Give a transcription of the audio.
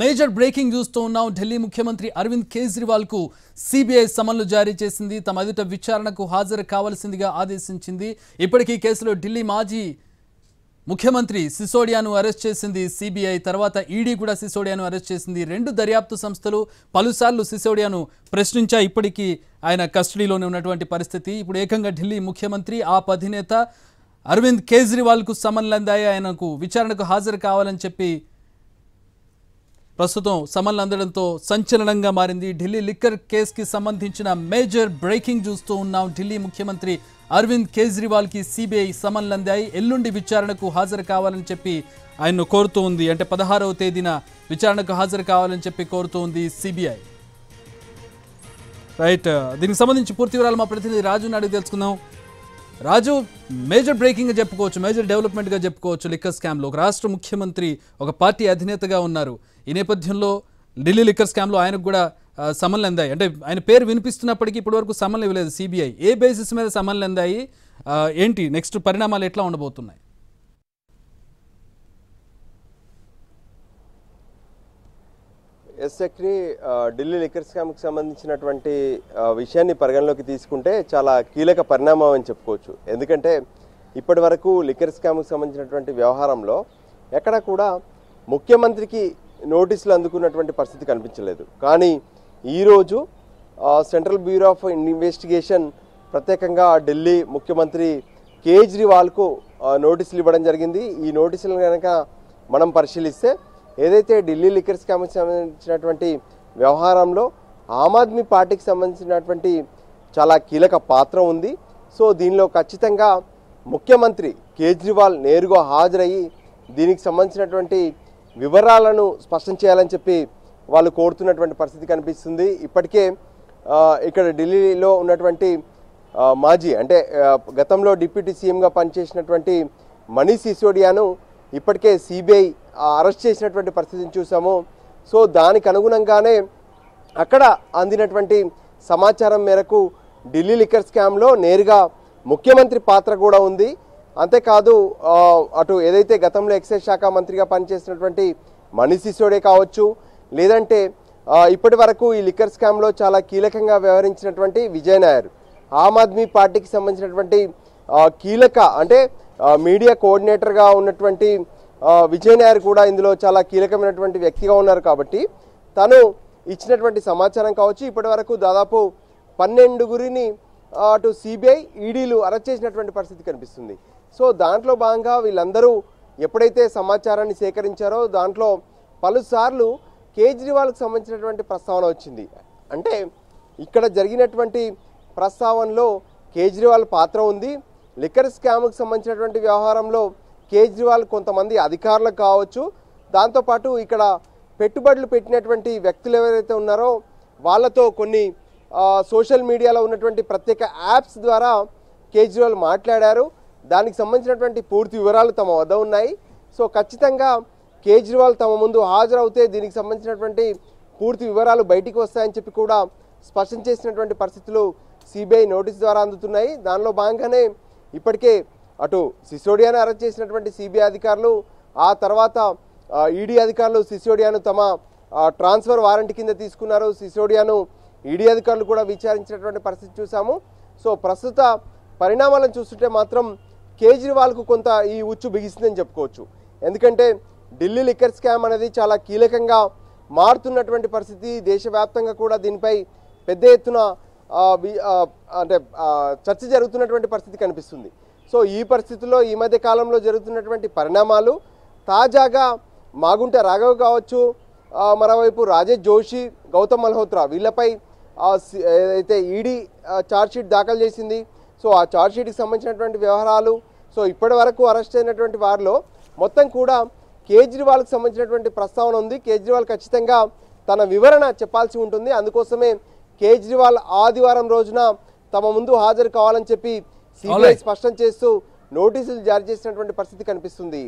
major breaking చూస్తూ ఉన్నాం ఢిల్లీ ముఖ్యమంత్రి అరవింద్ కేజ్రీవాల్ కు సిబిఐ సమన్లు జారీ చేసింది తమ ఎదుట విచారణకు హాజరు కావాల్సిందిగా ఆదేశించింది ఇప్పటికీ కేసులో ఢిల్లీ మాజీ ముఖ్యమంత్రి సిసోడియాను అరెస్ట్ చేసింది సిబిఐ తర్వాత ఈడీ కూడా సిసోడియాను అరెస్ట్ చేసింది రెండు దర్యాప్తు సంస్థలు పలుసార్లు సిసోడియాను ప్రశ్నించా ఇప్పటికీ ఆయన కస్టడీలోనే ఉన్నటువంటి పరిస్థితి ఇప్పుడు ఏకంగా ఢిల్లీ ముఖ్యమంత్రి ఆ అధినేత అరవింద్ కు సమన్లు అందాయి ఆయనకు విచారణకు హాజరు కావాలని చెప్పి ప్రస్తుతం సమన్లు అందడంతో సంచలనంగా మారింది ఢిల్లీ లిక్కర్ కేసుకి సంబంధించిన మేజర్ బ్రేకింగ్ చూస్తూ ఉన్నాం ఢిల్లీ ముఖ్యమంత్రి అరవింద్ కేజ్రీవాల్కి సిబిఐ సమన్లు అందాయి ఎల్లుండి విచారణకు హాజరు కావాలని చెప్పి ఆయన్ను కోరుతూ ఉంది అంటే పదహారవ తేదీన విచారణకు హాజరు కావాలని చెప్పి కోరుతూ ఉంది సిబిఐ రైట్ దీనికి సంబంధించి పూర్తి వివరాలు మా ప్రతినిధి రాజు అడిగి తెలుసుకుందాం రాజు మేజర్ బ్రేకింగ్గా చెప్పుకోవచ్చు మేజర్ డెవలప్మెంట్గా చెప్పుకోవచ్చు లిక్కర్ స్కామ్లో ఒక రాష్ట్ర ముఖ్యమంత్రి ఒక పార్టీ అధినేతగా ఉన్నారు ఈ నేపథ్యంలో ఢిల్లీ లిక్కర్ స్కామ్లో ఆయనకు కూడా సమన్లు అందాయి అంటే ఆయన పేరు వినిపిస్తున్నప్పటికీ ఇప్పటివరకు సమన్లు ఇవ్వలేదు సిబిఐ ఏ బేసిస్ మీద సమన్లు అందాయి ఏంటి నెక్స్ట్ పరిణామాలు ఎట్లా ఉండబోతున్నాయి ఎస్ చక్రి ఢిల్లీ లిక్కర్ స్కామ్కి సంబంధించినటువంటి విషయాన్ని పరిగణలోకి తీసుకుంటే చాలా కీలక పరిణామం అని చెప్పుకోవచ్చు ఎందుకంటే ఇప్పటి వరకు లిక్కర్ స్కామ్కి సంబంధించినటువంటి వ్యవహారంలో ఎక్కడ కూడా ముఖ్యమంత్రికి నోటీసులు అందుకున్నటువంటి పరిస్థితి కనిపించలేదు కానీ ఈరోజు సెంట్రల్ బ్యూరో ఆఫ్ ఇన్వెస్టిగేషన్ ప్రత్యేకంగా ఢిల్లీ ముఖ్యమంత్రి కేజ్రీవాల్కు నోటీసులు ఇవ్వడం జరిగింది ఈ నోటీసులను కనుక మనం పరిశీలిస్తే ఏదైతే ఢిల్లీ లిక్కర్స్ స్కామ్కి సంబంధించినటువంటి వ్యవహారంలో ఆమ్ ఆద్మీ పార్టీకి సంబంధించినటువంటి చాలా కీలక పాత్ర ఉంది సో దీనిలో ఖచ్చితంగా ముఖ్యమంత్రి కేజ్రీవాల్ నేరుగా హాజరయ్యి దీనికి సంబంధించినటువంటి వివరాలను స్పష్టం చేయాలని చెప్పి వాళ్ళు కోరుతున్నటువంటి పరిస్థితి కనిపిస్తుంది ఇప్పటికే ఇక్కడ ఢిల్లీలో ఉన్నటువంటి మాజీ అంటే గతంలో డిప్యూటీ సీఎంగా పనిచేసినటువంటి మనీష్ సిసోడియాను ఇప్పటికే సిబిఐ అరెస్ట్ చేసినటువంటి పరిస్థితిని చూసాము సో దానికి అనుగుణంగానే అక్కడ అందినటువంటి సమాచారం మేరకు ఢిల్లీ లిక్కర్ స్కామ్లో నేరుగా ముఖ్యమంత్రి పాత్ర కూడా ఉంది అంతేకాదు అటు ఏదైతే గతంలో ఎక్సైజ్ శాఖ మంత్రిగా పనిచేసినటువంటి మణి సిసోడే కావచ్చు లేదంటే ఇప్పటి వరకు ఈ లిక్కర్ స్కామ్లో చాలా కీలకంగా వ్యవహరించినటువంటి విజయ్ నాయర్ ఆమ్ ఆద్మీ పార్టీకి సంబంధించినటువంటి కీలక అంటే మీడియా కోఆర్డినేటర్గా ఉన్నటువంటి విజయ్ నాయర్ కూడా ఇందులో చాలా కీలకమైనటువంటి వ్యక్తిగా ఉన్నారు కాబట్టి తను ఇచ్చినటువంటి సమాచారం కావచ్చు ఇప్పటి వరకు దాదాపు పన్నెండుగురిని అటు సిబిఐ ఈడీలు అరెస్ట్ చేసినటువంటి పరిస్థితి కనిపిస్తుంది సో దాంట్లో భాగంగా వీళ్ళందరూ ఎప్పుడైతే సమాచారాన్ని సేకరించారో దాంట్లో పలుసార్లు కేజ్రీవాల్కి సంబంధించినటువంటి ప్రస్తావన వచ్చింది అంటే ఇక్కడ జరిగినటువంటి ప్రస్తావనలో కేజ్రీవాల్ పాత్ర ఉంది లిక్కర్ స్కామ్కి సంబంధించినటువంటి వ్యవహారంలో కేజ్రీవాల్ కొంతమంది అధికారులకు కావచ్చు దాంతోపాటు ఇక్కడ పెట్టుబడులు పెట్టినటువంటి వ్యక్తులు ఎవరైతే ఉన్నారో వాళ్ళతో కొన్ని సోషల్ మీడియాలో ఉన్నటువంటి ప్రత్యేక యాప్స్ ద్వారా కేజ్రీవాల్ మాట్లాడారు దానికి సంబంధించినటువంటి పూర్తి వివరాలు తమ వద్ద ఉన్నాయి సో ఖచ్చితంగా కేజ్రీవాల్ తమ ముందు హాజరవుతే దీనికి సంబంధించినటువంటి పూర్తి వివరాలు బయటికి వస్తాయని చెప్పి కూడా స్పష్టం చేసినటువంటి పరిస్థితులు సిబిఐ నోటీస్ ద్వారా అందుతున్నాయి దానిలో భాగంగానే ఇప్పటికే అటు సిసోడియాను అరెస్ట్ చేసినటువంటి సిబిఐ అధికారులు ఆ తర్వాత ఈడీ అధికారులు సిసోడియాను తమ ట్రాన్స్ఫర్ వారెంట్ కింద తీసుకున్నారు సిసోడియాను ఈడీ అధికారులు కూడా విచారించినటువంటి పరిస్థితి చూసాము సో ప్రస్తుత పరిణామాలను చూస్తుంటే మాత్రం కేజ్రీవాల్కు కొంత ఈ ఉచ్చు బిగిస్తుందని చెప్పుకోవచ్చు ఎందుకంటే ఢిల్లీ లిక్కర్ స్కామ్ అనేది చాలా కీలకంగా మారుతున్నటువంటి పరిస్థితి దేశవ్యాప్తంగా కూడా దీనిపై పెద్ద ఎత్తున అంటే చర్చ జరుగుతున్నటువంటి పరిస్థితి కనిపిస్తుంది సో ఈ పరిస్థితుల్లో ఈ మధ్య కాలంలో జరుగుతున్నటువంటి పరిణామాలు తాజాగా మాగుంట రాఘవ్ కావచ్చు మరోవైపు రాజేష్ జోషి గౌతమ్ మల్హోత్రా వీళ్ళపై అయితే ఈడీ ఛార్జ్షీట్ దాఖలు చేసింది సో ఆ ఛార్జ్షీట్కి సంబంధించినటువంటి వ్యవహారాలు సో ఇప్పటి వరకు అరెస్ట్ అయినటువంటి వారిలో మొత్తం కూడా కేజ్రీవాల్కి సంబంధించినటువంటి ప్రస్తావన ఉంది కేజ్రీవాల్ ఖచ్చితంగా తన వివరణ చెప్పాల్సి ఉంటుంది అందుకోసమే కేజ్రీవాల్ ఆదివారం రోజున తమ ముందు హాజరు కావాలని చెప్పి సిబిఐ స్పష్టం చేస్తూ నోటీసులు జారీ చేసినటువంటి పరిస్థితి కనిపిస్తుంది